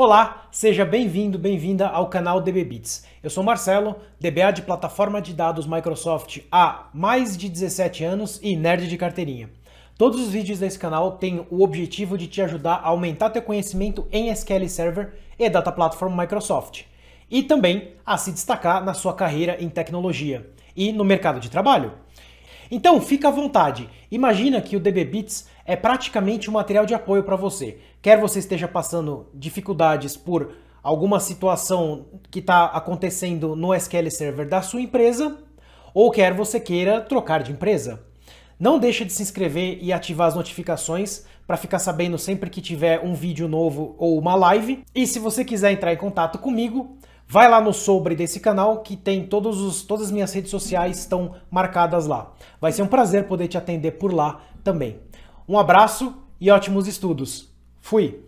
Olá, seja bem-vindo, bem-vinda ao canal DB Bits. Eu sou Marcelo, DBA de plataforma de dados Microsoft há mais de 17 anos e nerd de carteirinha. Todos os vídeos desse canal têm o objetivo de te ajudar a aumentar teu conhecimento em SQL Server e Data Platform Microsoft, e também a se destacar na sua carreira em tecnologia e no mercado de trabalho. Então fica à vontade. Imagina que o DB é praticamente um material de apoio para você. Quer você esteja passando dificuldades por alguma situação que está acontecendo no SQL Server da sua empresa, ou quer você queira trocar de empresa. Não deixe de se inscrever e ativar as notificações para ficar sabendo sempre que tiver um vídeo novo ou uma live. E se você quiser entrar em contato comigo, Vai lá no sobre desse canal que tem todos os, todas as minhas redes sociais estão marcadas lá. Vai ser um prazer poder te atender por lá também. Um abraço e ótimos estudos. Fui!